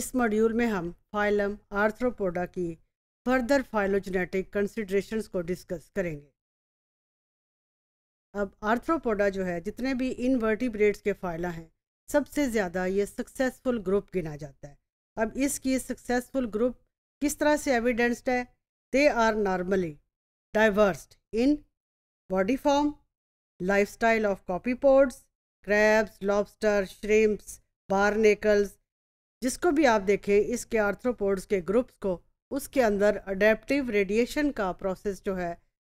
इस मॉड्यूल में हम फाइलम आर्थ्रोपोडा की फर्दर फाइलोजेनेटिक कंसिड्रेशंस को डिस्कस करेंगे अब आर्थ्रोपोडा जो है जितने भी इनवर्टिब्रेट्स के फाइला हैं सबसे ज़्यादा ये सक्सेसफुल ग्रुप गिना जाता है अब इसकी सक्सेसफुल ग्रुप किस तरह से एविडेंस्ड है they are normally diversed in body form life style of copepods crabs lobster shrimps barnacles जिसको भी आप देखें इसके आर्थ्रोपोड्स के ग्रुप्स को उसके अंदर अडेप्टिव रेडिएशन का प्रोसेस जो है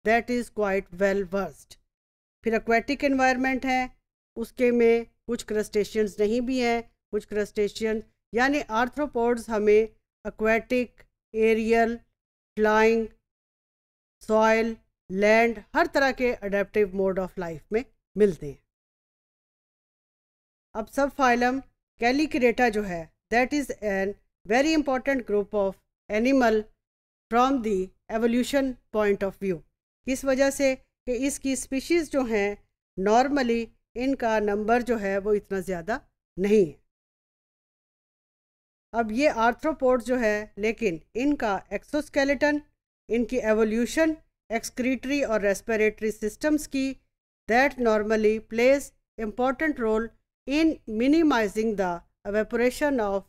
that is quite well versed फिर एक्वेटिक इन्वायरमेंट है उसके में कुछ क्रस्टेशियंस नहीं भी हैं कुछ क्रस्टेशियन यानी आर्थ्रोपोड्स हमें aquatic aerial flying soil land हर तरह के अडेप्टिव मोड ऑफ लाइफ में मिलते हैं अब सब फाइलम कैलिक्रेटा जो है that is an very important group of animal from the evolution point of view इस वजह से कि इसकी स्पीशीज़ जो हैं नॉर्मली इनका नंबर जो है वो इतना ज़्यादा नहीं है अब ये आर्थ्रोपोड जो है लेकिन इनका एक्सोस्केलेटन इनकी एवोल्यूशन एक्सक्रीटरी और रेस्पिरेटरी सिस्टम्स की that normally plays important role in minimising the evaporation of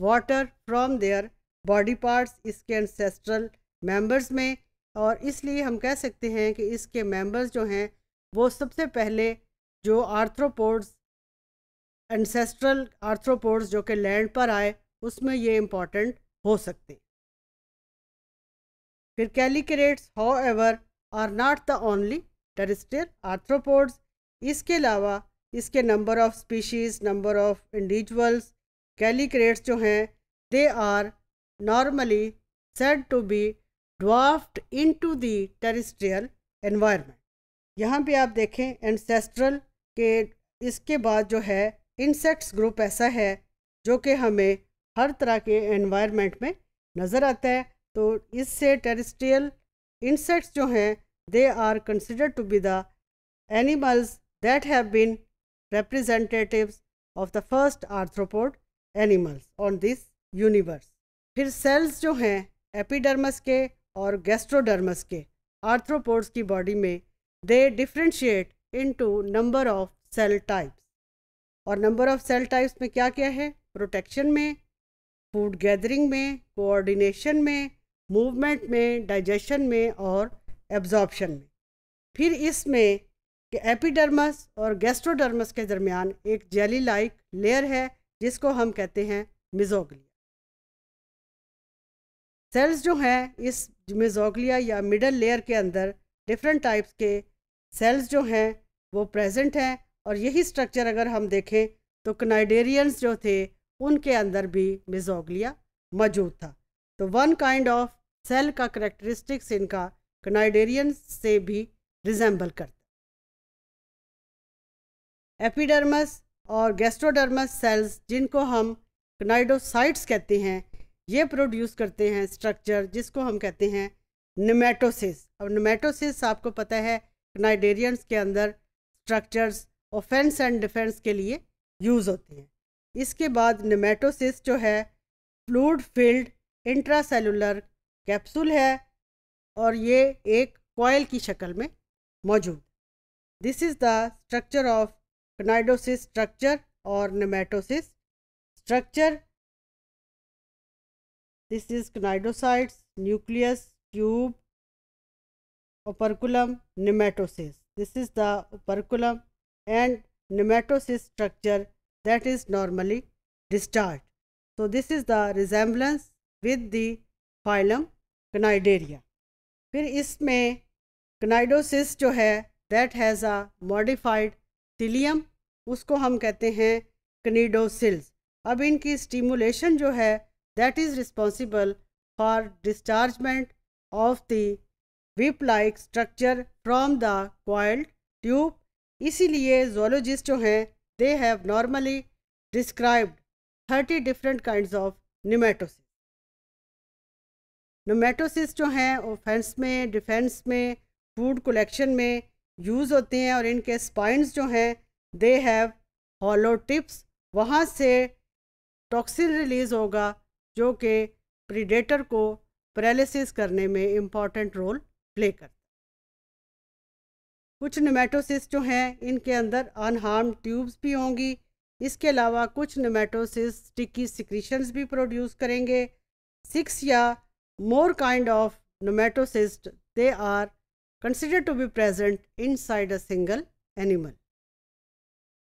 water from their body parts इसके ancestral members में और इसलिए हम कह सकते हैं कि इसके मेंबर्स जो हैं वो सबसे पहले जो आर्थ्रोपोड्स एंसेस्ट्रल आर्थ्रोपोड्स जो कि लैंड पर आए उसमें ये इम्पॉर्टेंट हो सकते हैं फिर chelicerates however are not the only terrestrial arthropods इसके अलावा इसके number of species number of individuals chelicerates जो हैं they are normally said to be draft into the terrestrial environment यहाँ पे आप देखें एंसेस्ट्रल के इसके बाद जो है इंसेक्ट्स ग्रुप ऐसा है जो कि हमें हर तरह के एनवायरमेंट में नज़र आता है तो इससे टेरिस्ट्रियल इंसेक्ट्स जो हैं they are consider to be the animals that have been representatives of the first arthropod animals on this universe फिर सेल्स जो हैं एपिडर्मस के और गैस्ट्रोडर्मस के आर्थ्रोपोड्स की बॉडी में they differentiate into number of cell types और number of cell types में क्या क्या है प्रोटेक्शन में फूड गैदरिंग में कोऑर्डिनेशन में मूवमेंट में डाइजेशन में और एब्जॉर्प्शन में फिर इसमें कि एपिडर्मस और गैस्ट्रोडर्मस के दरमियान एक जेली लाइक लेयर है जिसको हम कहते हैं मिजोगलिया सेल्स जो हैं इस मिजोगलिया या मिडल लेयर के अंदर डिफरेंट टाइप्स के सेल्स जो हैं वो प्रेजेंट हैं और यही स्ट्रक्चर अगर हम देखें तो कनाइडेरियंस जो थे उनके अंदर भी मिजोगलिया मौजूद था तो वन काइंड ऑफ सेल का करेक्टरिस्टिक्स इनका कनाइडेरियंस से भी रिजेंबल करता एपिडर्मस और गैस्ट्रोडर्मस सेल्स जिनको हम कनाइडोसाइट्स कहते हैं ये प्रोड्यूस करते हैं स्ट्रक्चर जिसको हम कहते हैं नमेटोसिस अब नमेटोसिस आपको पता है कनाइडेरियंस के अंदर स्ट्रक्चर्स ऑफेंस एंड डिफेंस के लिए यूज़ होते हैं इसके बाद नमेटोसिस जो है फ्लूड फील्ड इंट्रासेलुलर कैप्सूल है और ये एक कॉयल की शक्ल में मौजूद this is the structure of cnidocyst structure और nematocyst structure this is cnidocytes nucleus tube operculum nematocyst this is the operculum and nematocyst structure that is normally discharge so this is the resemblance with the phylum cnidaria फिर इसमें cnidocyst जो है that has a modified cilium उसको हम कहते हैं कनीडोसिल्स अब इनकी स्टिमुलेशन जो है that is responsible for dischargement of the whip like structure from the coiled tube इसीलिए जोलॉजिस्ट जो हैं they have normally described thirty different kind of nematocysts nematocysts जो हैं ऑफेंस में डिफेंस में फूड कलेक्शन में यूज़ होते हैं और इनके स्पाइंस जो हैं दे हैव हॉलो टिप्स वहाँ से टॉक्सिन रिलीज़ होगा जो कि प्रीडेटर को पैरालिसिस करने में इम्पॉर्टेंट रोल प्ले करता कुछ नमेटोसिस जो हैं इनके अंदर अनहार्म ट्यूब्स भी होंगी इसके अलावा कुछ निमेटोसिस स्टिकी सिक्रीशंस भी प्रोड्यूस करेंगे सिक्स या more kind of nematocyst they are consider to be present inside a single animal